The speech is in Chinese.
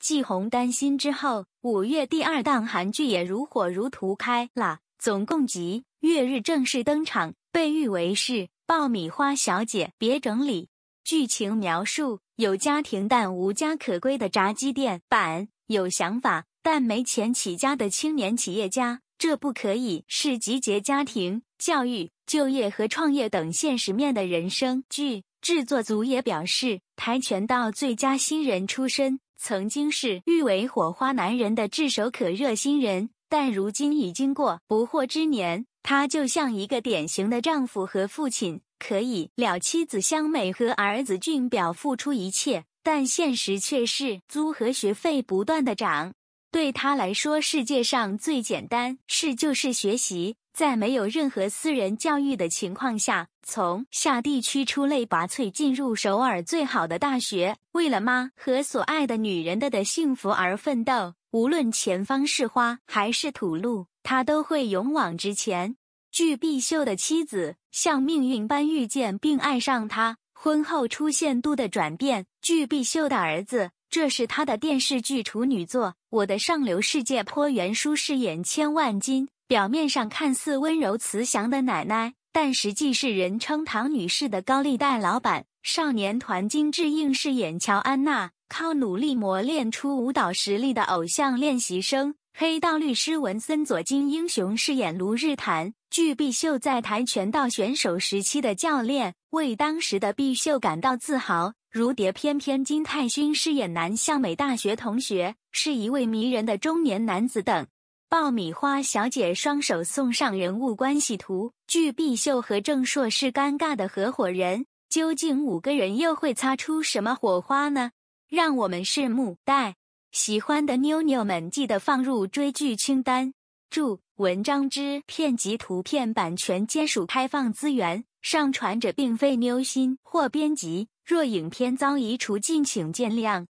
继红担心之后，五月第二档韩剧也如火如荼开啦。总共集月日正式登场，被誉为是“爆米花小姐”。别整理剧情描述：有家庭但无家可归的炸鸡店版，有想法但没钱起家的青年企业家。这不可以是集结家庭、教育、就业和创业等现实面的人生剧。制作组也表示，跆拳道最佳新人出身。曾经是誉为“火花男人”的炙手可热新人，但如今已经过不惑之年。他就像一个典型的丈夫和父亲，可以了妻子香美和儿子俊表付出一切，但现实却是租和学费不断的涨。对他来说，世界上最简单事就是学习。在没有任何私人教育的情况下，从下地区出类拔萃进入首尔最好的大学，为了妈和所爱的女人的的幸福而奋斗。无论前方是花还是土路，他都会勇往直前。具弼秀的妻子像命运般遇见并爱上他，婚后出现度的转变。具弼秀的儿子，这是他的电视剧处女作《我的上流世界》，坡原书饰演千万金。表面上看似温柔慈祥的奶奶，但实际是人称唐女士的高利贷老板。少年团金智英饰演乔安娜，靠努力磨练出舞蹈实力的偶像练习生。黑道律师文森佐金英雄饰演卢日坦，具碧秀在跆拳道选手时期的教练，为当时的碧秀感到自豪。如蝶翩翩金泰勋饰演南向美大学同学，是一位迷人的中年男子等。爆米花小姐双手送上人物关系图，据毕秀和郑硕是尴尬的合伙人，究竟五个人又会擦出什么火花呢？让我们拭目待。喜欢的妞妞们记得放入追剧清单。注：文章之片及图片版权皆属开放资源，上传者并非妞心或编辑，若影片遭移除，敬请见谅。